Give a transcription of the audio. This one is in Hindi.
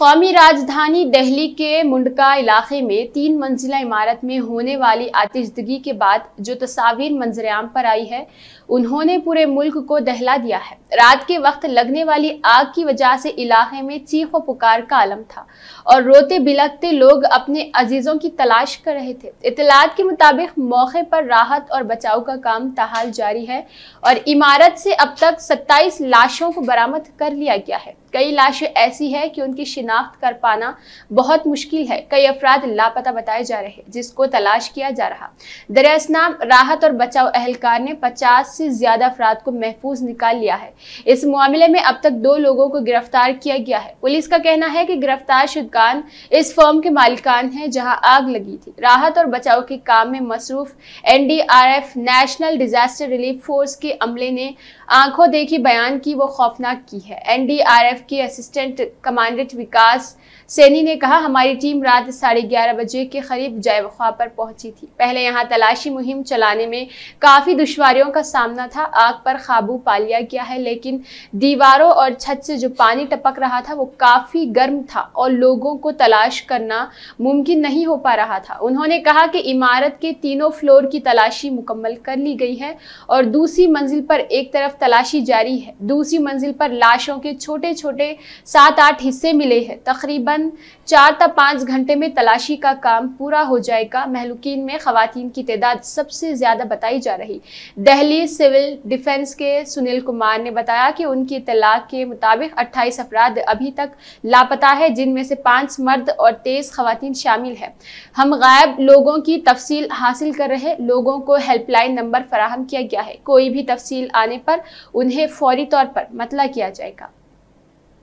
कौमी राजधानी दिल्ली के मुंडका इलाके में तीन मंजिला इमारत में होने वाली आतिशदगी के बाद जो तस्वीर मंजरेआम पर आई है उन्होंने पूरे मुल्क को दहला दिया है रात के वक्त लगने वाली आग की वजह से इलाके में चीख और पुकार का आलम था और रोते बिलकते लोग अपने अजीजों की तलाश कर रहे थे इतलात के मुताबिक मौके पर राहत और बचाव का काम तहाल जारी है और इमारत से अब तक सत्ताईस लाशों को बरामद कर लिया गया है कई लाशें ऐसी है कि उनकी शिनाख्त कर पाना बहुत मुश्किल है कई अफराद लापता बताए जा रहे हैं जिसको तलाश किया जा रहा दरियासनाम राहत और बचाव अहलकार ने पचास से ज्यादा अफराद को महफूज निकाल लिया है इस मामले में अब तक दो लोगों को गिरफ्तार किया गया है पुलिस का कहना है कि गिरफ्तार शुदगान इस फर्म के मालिकान हैं जहां आग लगी थी राहत और बचाव के काम में मसरूफ एन नेशनल डिजास्टर रिलीफ फोर्स के अमले ने आंखों देखी बयान की वो खौफनाक की है एन एफ के असिस्टेंट कमांडेंट विकास सैनी ने कहा हमारी टीम रात साढ़े ग्यारह बजे के करीब जयवखा पर पहुंची थी पहले यहां तलाशी मुहिम चलाने में काफ़ी दुश्वारियों का सामना था आग पर काबू पा लिया गया है लेकिन दीवारों और छत से जो पानी टपक रहा था वो काफ़ी गर्म था और लोगों को तलाश करना मुमकिन नहीं हो पा रहा था उन्होंने कहा कि इमारत के तीनों फ्लोर की तलाशी मुकम्मल कर ली गई है और दूसरी मंजिल पर एक तरफ तलाशी जारी है दूसरी मंजिल पर लाशों के छोटे छोटे छोटे सात आठ हिस्से मिले हैं तकरीबन चार तक पाँच घंटे में तलाशी का काम पूरा हो जाएगा महलुकिन में खातन की तदाद सबसे ज़्यादा बताई जा रही दहली सिविल डिफेंस के सुनील कुमार ने बताया कि उनकी इतलाक के मुताबिक अट्ठाईस अफराद अभी तक लापता है जिनमें से पाँच मर्द और तेईस खातन शामिल है हम गायब लोगों की तफसील हासिल कर रहे लोगों को हेल्पलाइन नंबर फराहम किया गया है कोई भी तफसील आने पर उन्हें फौरी तौर पर मतला किया जाएगा